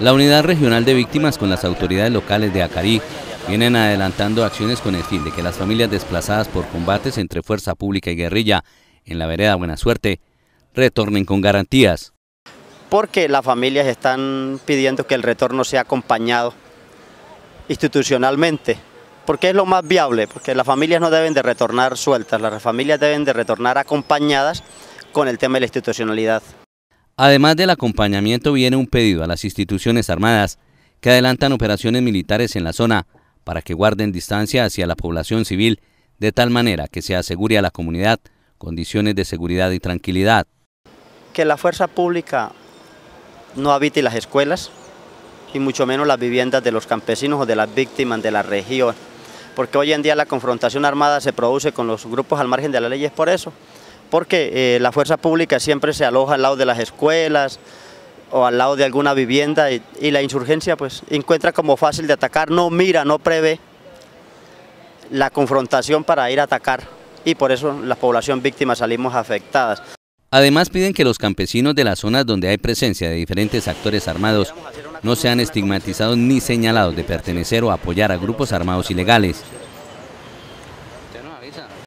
La Unidad Regional de Víctimas con las autoridades locales de Acarí vienen adelantando acciones con el fin de que las familias desplazadas por combates entre fuerza pública y guerrilla en la vereda Buena Suerte retornen con garantías. Porque las familias están pidiendo que el retorno sea acompañado institucionalmente, porque es lo más viable, porque las familias no deben de retornar sueltas, las familias deben de retornar acompañadas con el tema de la institucionalidad. Además del acompañamiento viene un pedido a las instituciones armadas que adelantan operaciones militares en la zona para que guarden distancia hacia la población civil de tal manera que se asegure a la comunidad condiciones de seguridad y tranquilidad. Que la fuerza pública no habite las escuelas y mucho menos las viviendas de los campesinos o de las víctimas de la región, porque hoy en día la confrontación armada se produce con los grupos al margen de la ley es por eso porque eh, la fuerza pública siempre se aloja al lado de las escuelas o al lado de alguna vivienda y, la insurgencia pues encuentra como fácil de atacar, no mira, no prevé la confrontación para ir a atacar y por eso la población víctima salimos afectadas. Además piden que los campesinos de las zonas donde hay presencia de diferentes actores armados no sean estigmatizados ni señalados de pertenecer o apoyar a grupos armados ilegales.